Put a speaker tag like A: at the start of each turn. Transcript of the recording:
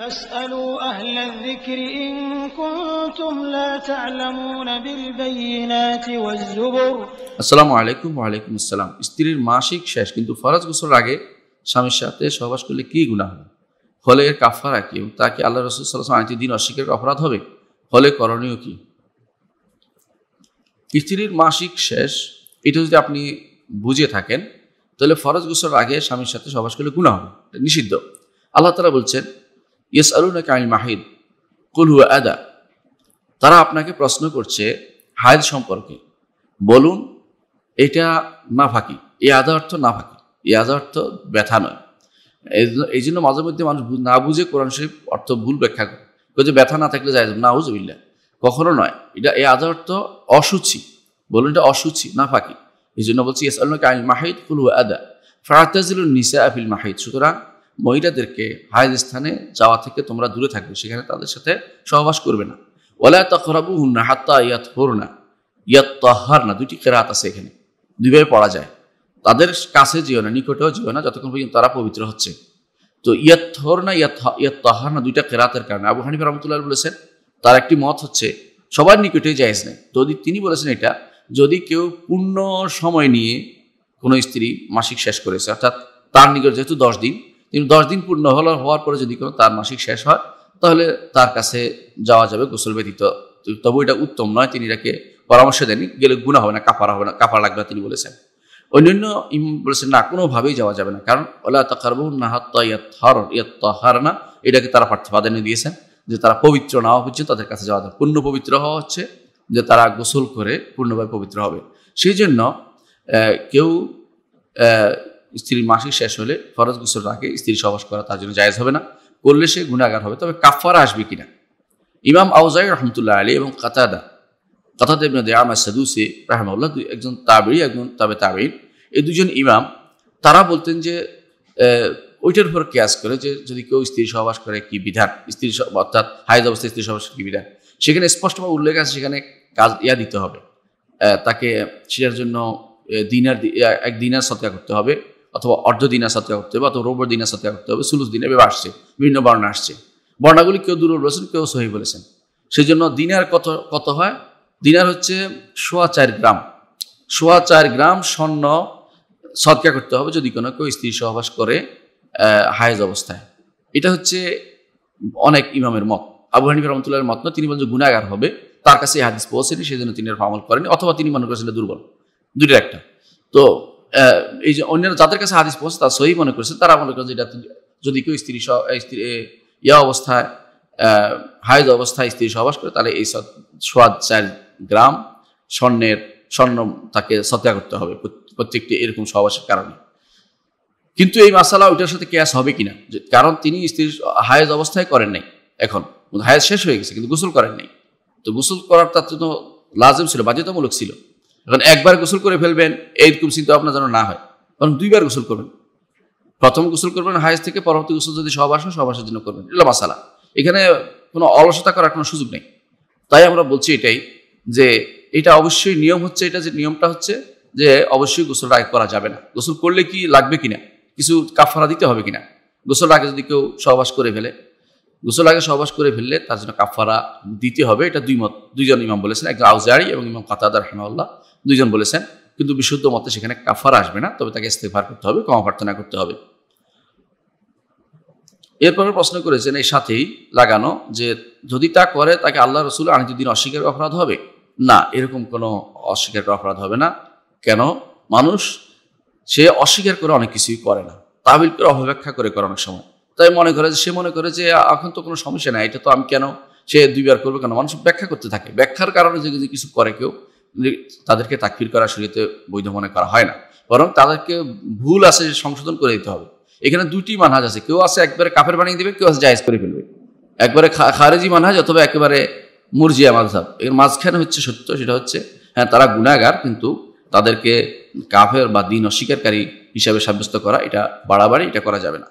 A: فاسألوا أهل الذكر إن স্ত্রীর মাসিক শেষ কিন্তু ফরাজ গোসলের আগে স্বামীর সাথে সহবাস করলে কি গুণা হবে ফলে এর কাফারা কি এবং তাকে আল্লাহ রসুল সাল্লাহ আনতে দিন অস্বীকার অপরাধ হবে ফলে করণীয় কি স্ত্রীর মাসিক শেষ এটা যদি আপনি বুঝে থাকেন তাহলে ফরজ গোসলের আগে স্বামীর সাথে সবাস করলে গুণা হবে নিষিদ্ধ আল্লাহ তালা বলছেন ইয়েস আলুনা কাইল মাহিদ কুলহু আদা তারা আপনাকে প্রশ্ন করছে হায়দ সম্পর্কে বলুন এটা না ফাঁকি এই আদা অর্থ না ফাঁকি এই আদা অর্থ ব্যথা নয় এই জন্য মাঝে মধ্যে মানুষ না বুঝে কোরআন শরীফ অর্থ ভুল ব্যাখ্যা করে যে ব্যথা না থাকলে যায় না হুজবিল্লা কখনো নয় এটা এই আদা অর্থ অসুচি বলুন এটা অসুচি না ফাঁকি এই জন্য বলছি ইয়াস আলনা কাইল মাহিদ কুলহু আদা ফাতাজিল নিসা আফিল মাহিদ সুতরাং মহিলাদেরকে হায়ের স্থানে যাওয়া থেকে তোমরা দূরে থাকবে সেখানে তাদের সাথে সহবাস করবে না ওলা তখরাবু হুন্না হাত্তা ইয়াত হরুনা ইয়াত তাহার না দুইটি কেরাত আছে এখানে দুইভাবে পড়া যায় তাদের কাছে যেও না নিকটেও যেও না যতক্ষণ পর্যন্ত তারা পবিত্র হচ্ছে তো ইয়াত হর না ইয়াত তাহার না দুইটা কেরাতের কারণে আবু হানিফ রহমতুল্লাহ বলেছেন তার একটি মত হচ্ছে সবার নিকটে জায়েজ নেই যদি তিনি বলেছেন এটা যদি কেউ পূর্ণ সময় নিয়ে কোনো স্ত্রী মাসিক শেষ করেছে অর্থাৎ তার নিকট যেহেতু দশ দিন তিনি দশ দিন পূর্ণ হল হওয়ার পরে যদি কোনো তার মাসিক শেষ হয় তাহলে তার কাছে যাওয়া যাবে গোসল ব্যতীত তবু এটা উত্তম নয় তিনি এটাকে পরামর্শ দেননি গেলে গুণা হবে না কাপড় হবে না কাপড় লাগবে তিনি বলেছেন অন্যান্য ইমাম বলেছেন না কোনোভাবেই যাওয়া যাবে না কারণ ওলা তাকারবু না এটাকে তারা প্রাধান্য দিয়েছেন যে তারা পবিত্র না হচ্ছে তাদের কাছে যাওয়া পূর্ণ পবিত্র হওয়া হচ্ছে যে তারা গোসল করে পূর্ণভাবে পবিত্র হবে সেই জন্য কেউ স্ত্রীর মাসিক শেষ হলে ফরজ গোসল রাখে স্ত্রী সবাস করা তার জন্য জায়জ হবে না করলে সে গুণাগার হবে তবে কাফারা আসবে কিনা ইমাম আউজাই রহমতুল্লাহ আলী এবং কাতাদা কাতাদ ইবনে দেয়ামা সাদুসি রাহমাউল্লাহ দুই একজন তাবেরি একজন তবে তাবেইন এই দুজন ইমাম তারা বলতেন যে ওইটার উপর কেয়াস করে যে যদি কেউ স্ত্রী সহবাস করে কি বিধান স্ত্রী অর্থাৎ হায়দ অবস্থায় স্ত্রী সহবাস কি বিধান সেখানে স্পষ্টভাবে উল্লেখ আছে সেখানে কাজ ইয়া দিতে হবে তাকে সেটার জন্য দিনার এক দিনার সত্যা করতে হবে অথবা অর্ধ দিনের সাথে করতে হবে অথবা রোবর দিনের সাথে করতে হবে সুলুস দিনে এভাবে আসছে বিভিন্ন বর্ণা আসছে বর্ণাগুলি কেউ দূর বলেছেন কেউ সহি বলেছেন সেই জন্য দিনার কত কত হয় দিনার হচ্ছে সোয়া চার গ্রাম সোয়া চার গ্রাম স্বর্ণ সৎকা করতে হবে যদি কোনো কেউ স্ত্রী সহবাস করে হায়েজ অবস্থায় এটা হচ্ছে অনেক ইমামের মত আবু হানিফ রহমতুল্লাহর মত না তিনি বলেন যে গুণাগার হবে তার কাছে হাদিস পৌঁছেনি সেই জন্য তিনি আমল করেন অথবা তিনি মনে করেছিলেন দুর্বল দুটোর একটা তো এই যে অন্যান্য যাদের কাছে হাদিস পৌঁছে তারা সহি মনে করছে তারা মনে করেন যে এটা যদি কেউ স্ত্রী স্ত্রী ইয়া অবস্থায় হায়দ অবস্থায় স্ত্রী সহবাস করে তাহলে এই সোয়াদ চার গ্রাম স্বর্ণের স্বর্ণ তাকে সত্যা করতে হবে প্রত্যেকটি এরকম সহবাসের কারণে কিন্তু এই মাসালা ওইটার সাথে ক্যাশ হবে কিনা কারণ তিনি স্ত্রীর হায়েজ অবস্থায় করেন নাই এখন হায়েজ শেষ হয়ে গেছে কিন্তু গোসল করেন নাই তো গোসল করার তার জন্য লাজম ছিল বাধ্যতামূলক ছিল এখন একবার গোসল করে ফেলবেন এইরকম চিন্তা আপনার যেন না হয় কারণ দুইবার গোসল করবেন প্রথম গোসল করবেন হায়স থেকে পরবর্তী গোসল যদি সহবাস হয় সহবাসের জন্য করবেন এটা মাসালা এখানে কোনো অলসতা করার কোনো সুযোগ নেই তাই আমরা বলছি এটাই যে এটা অবশ্যই নিয়ম হচ্ছে এটা যে নিয়মটা হচ্ছে যে অবশ্যই গোসল আগে করা যাবে না গোসল করলে কি লাগবে কিনা কিছু কাফারা দিতে হবে কিনা গোসল আগে যদি কেউ সহবাস করে ফেলে গোসল আগে সহবাস করে ফেললে তার জন্য কাফারা দিতে হবে এটা দুই মত দুইজন ইমাম বলেছেন একজন আউজারি এবং ইমাম কাতাদার রহমাউল্লাহ দুইজন বলেছেন কিন্তু বিশুদ্ধ মতে সেখানে কাফারা আসবে না তবে তাকে ইস্তেফার করতে হবে ক্ষমা প্রার্থনা করতে হবে এরপরে প্রশ্ন করেছেন এই সাথেই লাগানো যে যদি তা করে তাকে আল্লাহ রসুল আনিত দিন অস্বীকার অপরাধ হবে না এরকম কোনো অস্বীকার অপরাধ হবে না কেন মানুষ সে অস্বীকার করে অনেক কিছুই করে না তাবিলকে করে অপব্যাখ্যা করে করে অনেক সময় তাই মনে করে যে সে মনে করে যে এখন তো কোনো সমস্যা নাই এটা তো আমি কেন সে দুইবার করবে কেন মানুষ ব্যাখ্যা করতে থাকে ব্যাখ্যার কারণে যে কিছু করে কেউ তাদেরকে তাকফির করা শরীরতে বৈধ মনে করা হয় না বরং তাদেরকে ভুল আছে সংশোধন করে দিতে হবে এখানে দুটি মানহাজ আছে কেউ আছে একবারে কাফের বানিয়ে দেবে কেউ আছে জায়েজ করে ফেলবে একবারে খারেজি মানহাজ অথবা একেবারে মুরজিয়া মাঝহাব এর মাঝখানে হচ্ছে সত্য সেটা হচ্ছে হ্যাঁ তারা গুণাগার কিন্তু তাদেরকে কাফের বা দিন অস্বীকারী হিসাবে সাব্যস্ত করা এটা বাড়াবাড়ি এটা করা যাবে না